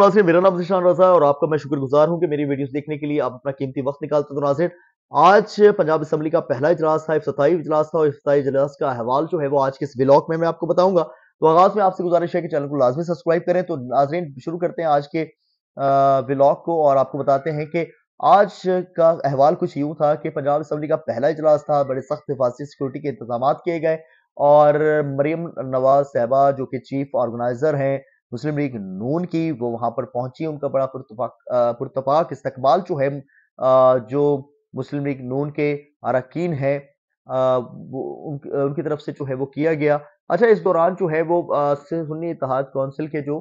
नाजिर मेरा नाम जिशान रजा और आपका मैं शुक्रगुजार हूं कि मेरी वीडियोस देखने के लिए आप अपना कीमती वक्त निकालते तो नाजिर आज पंजाब असम्बली का पहला इजलास था इफ्ताही इजलास था और इफ्ताही इजलास का अहवाल जो है वो आज के इस ब्लॉग में मैं आपको बताऊंगा तो आगाज में आपसे गुजारिश है कि चैनल को लाजमी सब्सक्राइब करें तो नाजरीन शुरू करते हैं आज के ब्लॉग को और आपको बताते हैं कि आज का अहवाल कुछ यूं था कि पंजाब असम्बली का पहला इजलास था बड़े सख्त हिफाजती सिक्योरिटी के इंतजाम किए गए और मरीम नवाज साहबा जो कि चीफ ऑर्गेनाइजर हैं मुस्लिम लीग नून की वो वहां पर पहुंची उनका बड़ा पुरतपाक इस्तकबाल जो है जो मुस्लिम लीग नून के अरकान है उनकी तरफ से जो है वो किया गया अच्छा इस दौरान जो है वो सुन्नी इतिहाद कौंसिल के जो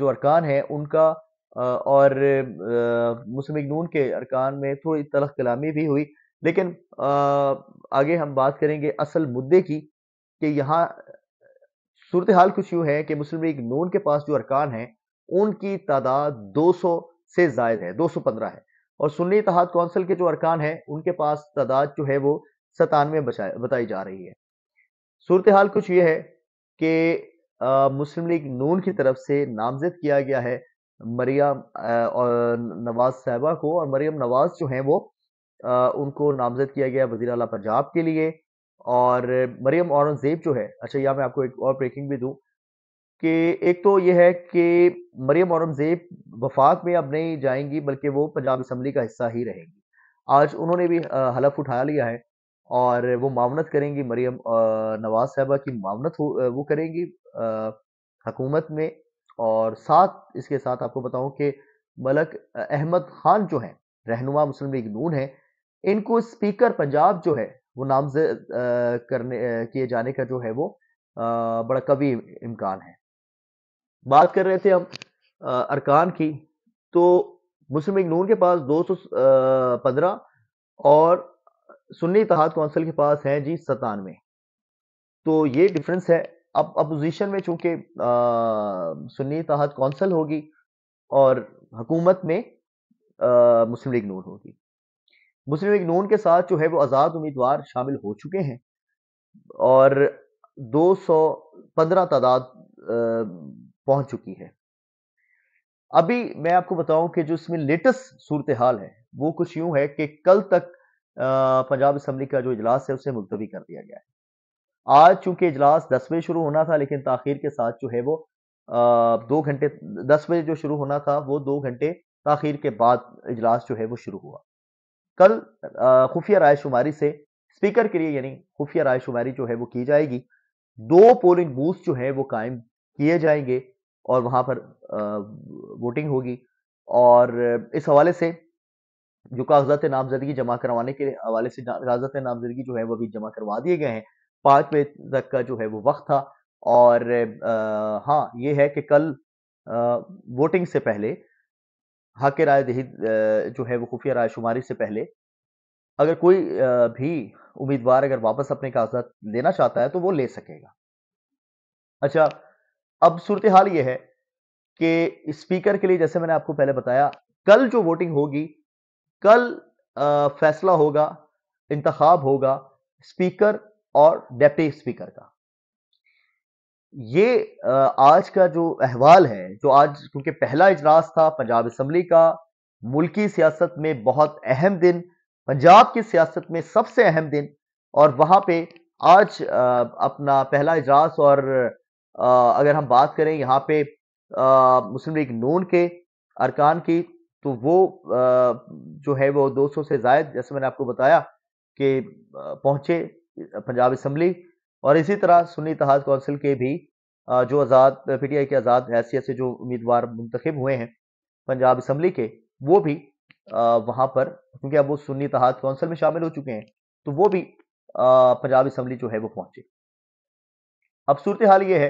जो अरकान है उनका और मुस्लिम लीग नून के अरकान में थोड़ी तलख कलामी भी हुई लेकिन आगे हम बात करेंगे असल मुद्दे की कि यहाँ सूरत हाल कुछ यूँ है कि मुस्लिम लीग नून के पास जो अरकान हैं उनकी तादाद दो सौ से जायद है दो सौ पंद्रह है और सुन्नी तहाद कौंसिल के जो अरकान हैं उनके पास तादाद जो है वो सतानवे बताई जा रही है सूरत हाल कुछ ये है कि मुस्लिम लीग नून की तरफ से नामजद किया गया है मरियम और नवाज साहबा को और मरियम नवाज जो हैं वो आ, उनको नामजद किया गया वजीर अला पंजाब के लिए और मरियम औरंगजेब जो है अच्छा यहाँ मैं आपको एक और ब्रेकिंग भी दूँ कि एक तो ये है कि मरियम औरंगजेब वफाक में अब नहीं जाएंगी बल्कि वो पंजाब असम्बली का हिस्सा ही रहेंगी आज उन्होंने भी हलफ उठा लिया है और वो मावनत करेंगी मरियम नवाज साहबा की मावनत वो करेंगी हकूमत में और साथ इसके साथ आपको बताऊं कि मलक अहमद खान जो हैं रहनुमा मुस्लिम लीग नून है इनको स्पीकर पंजाब जो है वो नामजद करने किए जाने का जो है वो बड़ा कभी इम्कान है बात कर रहे थे हम अरकान की तो मुस्लिम नून के पास दो सौ पंद्रह और सुन्नी इतिहाद कौंसिल के पास हैं जी सतानवे तो ये डिफरेंस है अब अपोजिशन में चूंकि सुन्नी इतिहाद कौंसिल होगी और हुकूमत में आ, मुस्लिम लीग नून होगी मुस्लिम लीग नून के साथ जो है वो आज़ाद उम्मीदवार शामिल हो चुके हैं और 215 तादाद पहुंच चुकी है अभी मैं आपको बताऊं कि जो इसमें लेटेस्ट सूरत हाल है वो कुछ यूं है कि कल तक पंजाब असम्बली का जो इजलास है उसे मुलतवी कर दिया गया है आज चूंकि इजलास दस बजे शुरू होना था लेकिन तखिर के साथ जो है वो आ, दो घंटे दस बजे जो शुरू होना था वो दो घंटे तखिर के बाद इजलास जो है वो शुरू हुआ कल खुफिया रायशुमारी से स्पीकर के लिए यानी खुफिया रायशुमारी जो है वो की जाएगी दो पोलिंग बूथ जो है वो कायम किए जाएंगे और वहां पर वोटिंग होगी और इस हवाले से जो कागजात नामजदगी जमा करवाने के हवाले से कागजात नामजदगी जो है वो भी जमा करवा दिए गए हैं पाँच बजे तक का जो है वो वक्त था और आ, हाँ ये है कि कल आ, वोटिंग से पहले हक राय दही जो है वो खुफिया राय शुमारी से पहले अगर कोई भी उम्मीदवार अगर वापस अपने कागजात लेना चाहता है तो वो ले सकेगा अच्छा अब सूरत हाल ये है कि स्पीकर के लिए जैसे मैंने आपको पहले बताया कल जो वोटिंग होगी कल फैसला होगा इंतखब होगा स्पीकर और डेप्टी स्पीकर का ये आज का जो अहवाल है जो आज क्योंकि पहला इजलास था पंजाब असम्बली का मुल्की सियासत में बहुत अहम दिन पंजाब की सियासत में सबसे अहम दिन और वहाँ पे आज अपना पहला इजलास और अगर हम बात करें यहाँ पे मुस्लिम लीग नून के अरकान की तो वो जो है वो 200 से जायद जैसे मैंने आपको बताया कि पहुँचे पंजाब असम्बली और इसी तरह सुन्नी तहाज कौंसिल के भी जो आज़ाद पीटीआई के आज़ाद हैसियत से जो उम्मीदवार मुंतखब हुए हैं पंजाब इसम्बली के वो भी वहाँ पर क्योंकि अब वो सुन्नी तहाज कौंसिल में शामिल हो चुके हैं तो वो भी पंजाब इसम्बली जो है वो पहुंचे अब सूरत हाल ये है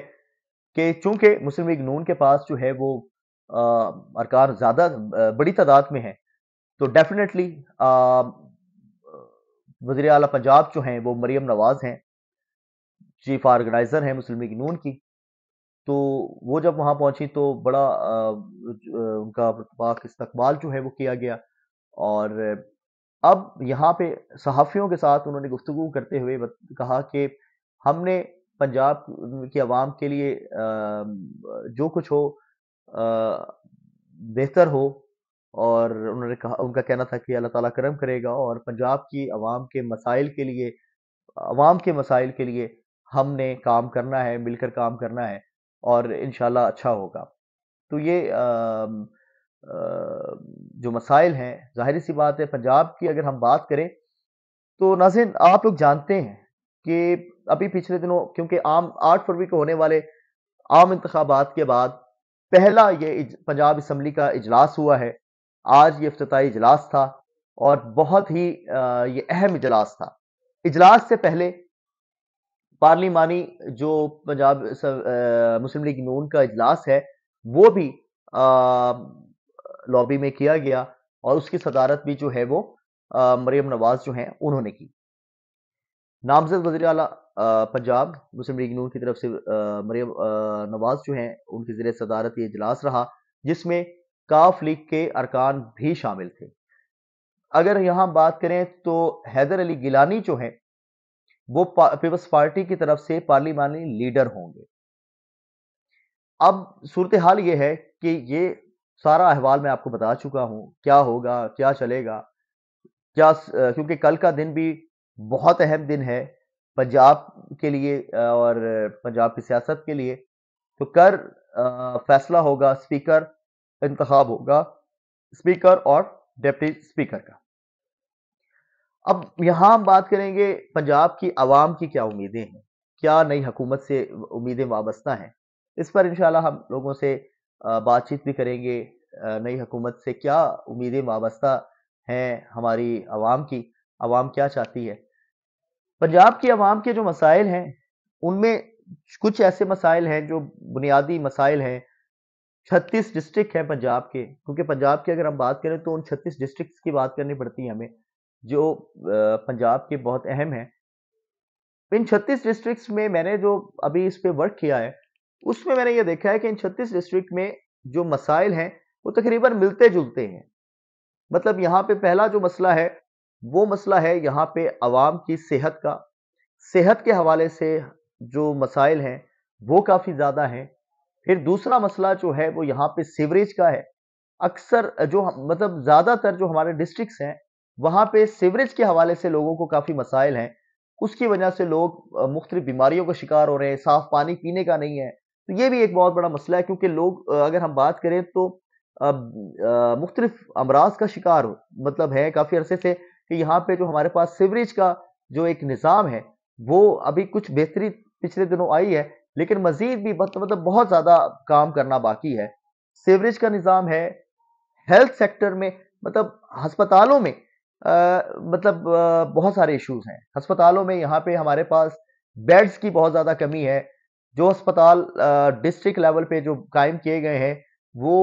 कि चूंकि मुस्लिम लीग नून के पास जो है वो अरकान ज़्यादा बड़ी तादाद में है तो डेफिनेटली वजीर अला पंजाब जो हैं वो मरीम नवाज हैं चीफ ऑर्गेनाइजर है मुस्लिम लीग नून की तो वो जब वहाँ पहुँची तो बड़ा आ, उनका पाक इस्तकबाल जो है वो किया गया और अब यहाँ पे सहाफ़ियों के साथ उन्होंने गुफ्तु करते हुए कहा कि हमने पंजाब की आवाम के लिए जो कुछ हो बेहतर हो और उन्होंने कहा उनका कहना था कि अल्लाह ताला करम करेगा और पंजाब की आवाम के मसाइल के लिए आवाम के मसाइल के लिए हमने काम करना है मिलकर काम करना है और इन अच्छा होगा तो ये आ, आ, जो मसाइल हैं जाहिर सी बात है पंजाब की अगर हम बात करें तो नाजिन आप लोग जानते हैं कि अभी पिछले दिनों क्योंकि आम आठ फरवरी को होने वाले आम इंतबात के बाद पहला ये पंजाब इसम्बली का इजलास हुआ है आज ये अफ्ताही इजलास था और बहुत ही ये अहम इजलास था इजलास से पहले पार्लिमानी जो पंजाब मुस्लिम लीग नून का इजलास है वो भी लॉबी में किया गया और उसकी सदारत भी जो है वो मरियम नवाज जो हैं उन्होंने की नामजद वजी अला पंजाब मुस्लिम लीग नून की तरफ से मरियम नवाज जो हैं उनके जरिए सदारत ये इजलास रहा जिसमें काफ लीग के अरकान भी शामिल थे अगर यहाँ बात करें तो हैदर अली गिलानी जो हैं वो पीपल्स पार्टी की तरफ से पार्लिमानी लीडर होंगे अब सूरत हाल ये है कि ये सारा अहवाल मैं आपको बता चुका हूँ क्या होगा क्या चलेगा क्या क्योंकि कल का दिन भी बहुत अहम दिन है पंजाब के लिए और पंजाब की सियासत के लिए तो कर फैसला होगा स्पीकर इंतखब होगा स्पीकर और डिप्टी स्पीकर का अब यहाँ हम बात करेंगे पंजाब की आवाम की क्या उम्मीदें हैं क्या नई हुकूमत से उम्मीदें वाबस्ता हैं इस पर इन हम लोगों से बातचीत भी करेंगे नई हुकूमत से क्या उम्मीदें वाबस्ता हैं हमारी आवाम की आवाम क्या चाहती है पंजाब की आवाम के जो मसाइल हैं उनमें कुछ ऐसे मसाइल हैं जो बुनियादी मसाइल हैं छत्तीस डिस्ट्रिक्ट हैं पंजाब के क्योंकि पंजाब की अगर हम बात करें तो उन छत्तीस डिस्ट्रिक्ट की बात करनी पड़ती है हमें जो पंजाब के बहुत अहम हैं इन 36 डिस्ट्रिक्ट्स में मैंने जो अभी इस पे वर्क किया है उसमें मैंने ये देखा है कि इन 36 डिस्ट्रिक्ट में जो मसाइल हैं वो तकरीबन तो मिलते जुलते हैं मतलब यहाँ पे पहला जो मसला है वो मसला है यहाँ पे आवाम की सेहत का सेहत के हवाले से जो मसाइल हैं वो काफ़ी ज़्यादा हैं फिर दूसरा मसला जो है वो यहाँ पे सीवरेज का है अक्सर जो मतलब ज़्यादातर जो हमारे डिस्ट्रिक्स हैं वहाँ पे सीवरेज के हवाले से लोगों को काफ़ी मसाइल हैं उसकी वजह से लोग मुख्तलिफ बीमारियों का शिकार हो रहे हैं साफ़ पानी पीने का नहीं है तो ये भी एक बहुत बड़ा मसला है क्योंकि लोग अगर हम बात करें तो मुख्तलिफ अमराज का शिकार मतलब है काफ़ी अरसे से कि यहाँ पे जो हमारे पास सीवरेज का जो एक निज़ाम है वो अभी कुछ बेहतरी पिछले दिनों आई है लेकिन मजीद भी मतलब बहुत ज़्यादा काम करना बाकी है सीवरेज का निज़ाम है हेल्थ सेक्टर में मतलब हस्पतालों में आ, मतलब आ, बहुत सारे इश्यूज हैं अस्पतालों में यहाँ पे हमारे पास बेड्स की बहुत ज़्यादा कमी है जो अस्पताल डिस्ट्रिक्ट लेवल पे जो कायम किए गए हैं वो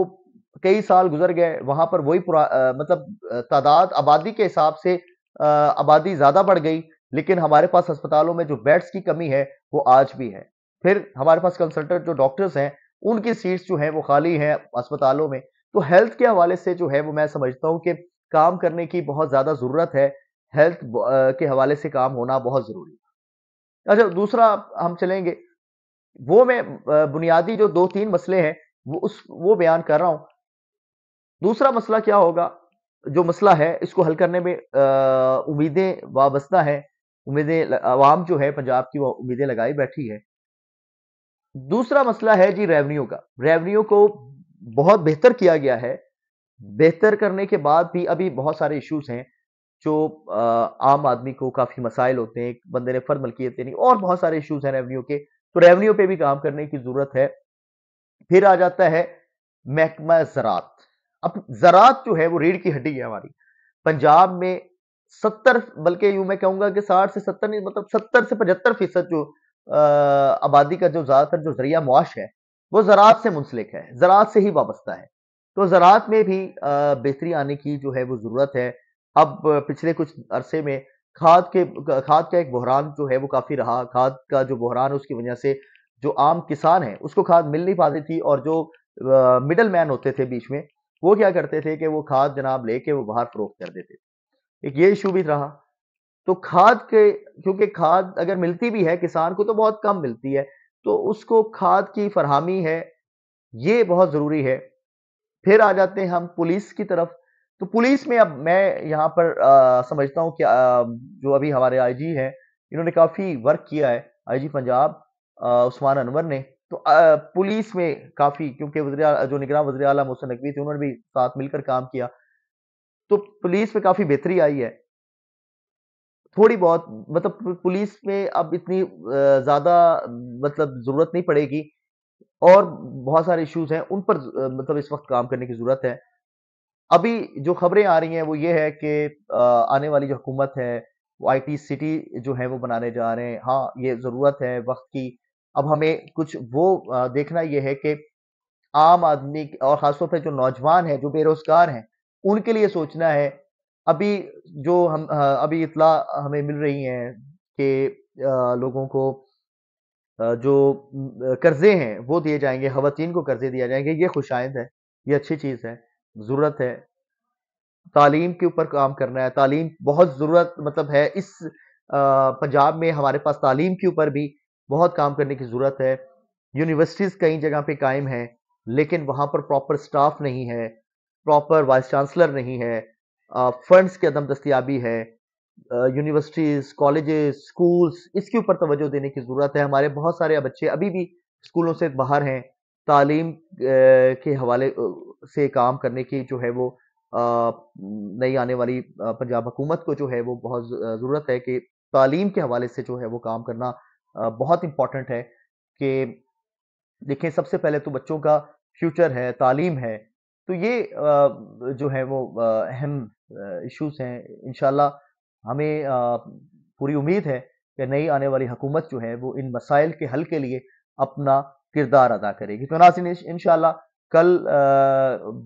कई साल गुजर गए वहाँ पर वही मतलब तादाद आबादी के हिसाब से आबादी ज़्यादा बढ़ गई लेकिन हमारे पास अस्पतालों में जो बेड्स की कमी है वो आज भी है फिर हमारे पास कंसल्टेंट जो डॉक्टर्स हैं उनकी सीट्स जो हैं वो खाली हैं अस्पतालों में तो हेल्थ के हवाले से जो है वो मैं समझता हूँ कि काम करने की बहुत ज़्यादा ज़रूरत है हेल्थ के हवाले से काम होना बहुत ज़रूरी है अच्छा दूसरा हम चलेंगे वो मैं बुनियादी जो दो तीन मसले हैं वो उस वो बयान कर रहा हूं दूसरा मसला क्या होगा जो मसला है इसको हल करने में उम्मीदें वाबस्ता है उम्मीदें आवाम जो है पंजाब की वो उम्मीदें लगाई बैठी है दूसरा मसला है जी रेवन्यू का रेवन्यू को बहुत बेहतर किया गया है बेहतर करने के बाद भी अभी बहुत सारे इश्यूज हैं जो आम आदमी को काफी मसाइल होते हैं बंदे ने फर्द मलकियत देनी और बहुत सारे इश्यूज हैं रेवेन्यू के तो रेवेन्यू पे भी काम करने की जरूरत है फिर आ जाता है महकमा जरात अब जरात जो है वो रीढ़ की हड्डी है हमारी पंजाब में सत्तर बल्कि यूं मैं कहूंगा कि साठ से सत्तर नहीं मतलब सत्तर से पचहत्तर फीसद जो आबादी का जो ज्यादातर जो जरिया मुआश है वो जरात से मुंसलिक है जरात से ही वाबस्ता है तो ज़रात में भी बेहतरी आने की जो है वो ज़रूरत है अब पिछले कुछ अरसे में खाद के खाद का एक बहरान जो है वो काफ़ी रहा खाद का जो बहरान है उसकी वजह से जो आम किसान है उसको खाद मिल नहीं पाती थी और जो मिडल मैन होते थे बीच में वो क्या करते थे कि वो खाद जनाब लेके वो बाहर फरोख्त कर देते थे एक ये इशू भी रहा तो खाद के क्योंकि खाद अगर मिलती भी है किसान को तो बहुत कम मिलती है तो उसको खाद की फरहमी है ये बहुत ज़रूरी है फिर आ जाते हैं हम पुलिस की तरफ तो पुलिस में अब मैं यहाँ पर आ, समझता हूँ कि आ, जो अभी हमारे आईजी हैं इन्होंने काफ़ी वर्क किया है आईजी पंजाब उस्मान अनवर ने तो आ, पुलिस में काफ़ी क्योंकि वजर जो निगरान वजी अला मोहसन नकवी थे उन्होंने भी साथ मिलकर काम किया तो पुलिस में काफ़ी बेहतरी आई है थोड़ी बहुत मतलब पुलिस में अब इतनी ज़्यादा मतलब ज़रूरत नहीं पड़ेगी और बहुत सारे इश्यूज हैं उन पर मतलब इस वक्त काम करने की जरूरत है अभी जो खबरें आ रही हैं वो ये है कि आने वाली जो हुकूमत है वो आईटी सिटी जो है वो बनाने जा रहे हैं हाँ ये ज़रूरत है वक्त की अब हमें कुछ वो देखना ये है कि आम आदमी और ख़ासतौर पर जो नौजवान हैं जो बेरोज़गार हैं उनके लिए सोचना है अभी जो हम अभी इतला हमें मिल रही हैं कि लोगों को जो कर्जे हैं वो दिए जाएंगे खातन को कर्जे दिया जाएंगे ये खुशाइंद है ये अच्छी चीज़ है ज़रूरत है तालीम के ऊपर काम करना है तालीम बहुत ज़रूरत मतलब है इस पंजाब में हमारे पास तालीम के ऊपर भी बहुत काम करने की ज़रूरत है यूनिवर्सिटीज़ कई जगह पे कायम हैं लेकिन वहाँ पर प्रॉपर स्टाफ नहीं है प्रॉपर वाइस चांसलर नहीं है फंड्स की अदम दस्तियाबी है यूनिवर्सिटीज़, कॉलेजेस, स्कूल्स इसके ऊपर तवज्जो देने की ज़रूरत है। हमारे बहुत सारे बच्चे अभी भी स्कूलों से बाहर हैं, तालीम के हवाले से काम करने की जो है वो नई आने वाली पंजाब हुकूमत को जो है वो बहुत ज़रूरत है कि तालीम के हवाले से जो है वो काम करना बहुत इम्पोर्टेंट है कि देखें सबसे पहले तो बच्चों का फ्यूचर है, तालीम है, तो ये जो है वो अहम इश्यूज़ हैं। इनशाला हमें पूरी उम्मीद है कि नई आने वाली हुकूमत जो है वो इन मसाइल के हल के लिए अपना किरदार अदा करेगी तो नासिन इन कल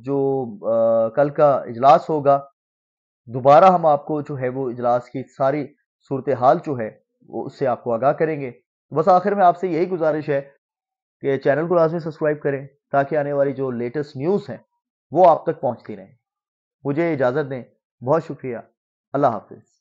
जो कल का इजलास होगा दोबारा हम आपको जो है वो इजलास की सारी सूरत हाल जो है वो उससे आपको आगाह करेंगे बस आखिर में आपसे यही गुजारिश है कि चैनल को लाजमी सब्सक्राइब करें ताकि आने वाली जो लेटेस्ट न्यूज़ हैं वो आप तक पहुंचती रहे मुझे इजाज़त दें बहुत शुक्रिया अल्लाह हाफिज़